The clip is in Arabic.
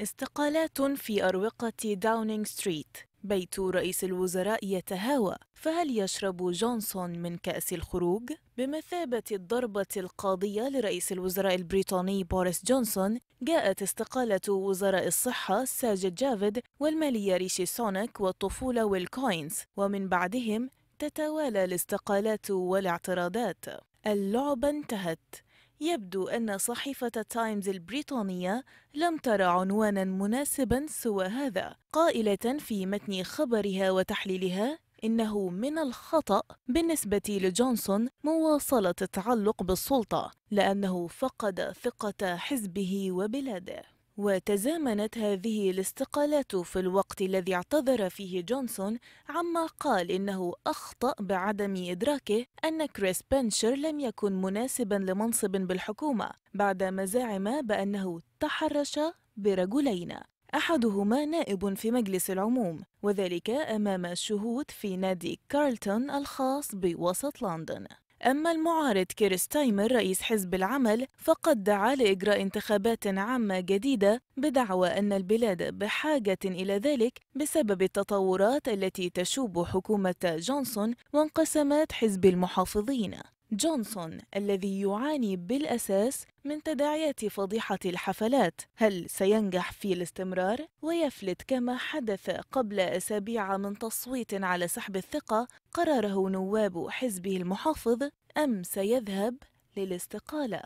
استقالات في أروقة داونينغ ستريت بيت رئيس الوزراء يتهاوى فهل يشرب جونسون من كأس الخروج؟ بمثابة الضربة القاضية لرئيس الوزراء البريطاني بوريس جونسون جاءت استقالة وزراء الصحة ساجد جافيد والمالية ريشي سونك والطفولة والكوينز ومن بعدهم تتوالى الاستقالات والاعتراضات اللعبة انتهت يبدو أن صحيفة تايمز البريطانية لم ترى عنوانا مناسبا سوى هذا قائلة في متن خبرها وتحليلها إنه من الخطأ بالنسبة لجونسون مواصلة التعلق بالسلطة لأنه فقد ثقة حزبه وبلاده وتزامنت هذه الاستقالات في الوقت الذي اعتذر فيه جونسون عما قال إنه أخطأ بعدم إدراكه أن كريس بنشر لم يكن مناسبا لمنصب بالحكومة بعدما زعم بأنه تحرش برجلين أحدهما نائب في مجلس العموم وذلك أمام شهود في نادي كارلتون الخاص بوسط لندن أما المعارض كيرستايمر رئيس حزب العمل فقد دعا لإجراء انتخابات عامة جديدة بدعوى أن البلاد بحاجة إلى ذلك بسبب التطورات التي تشوب حكومة جونسون وانقسامات حزب المحافظين جونسون الذي يعاني بالأساس من تداعيات فضيحة الحفلات هل سينجح في الاستمرار ويفلت كما حدث قبل أسابيع من تصويت على سحب الثقة قراره نواب حزبه المحافظ أم سيذهب للاستقالة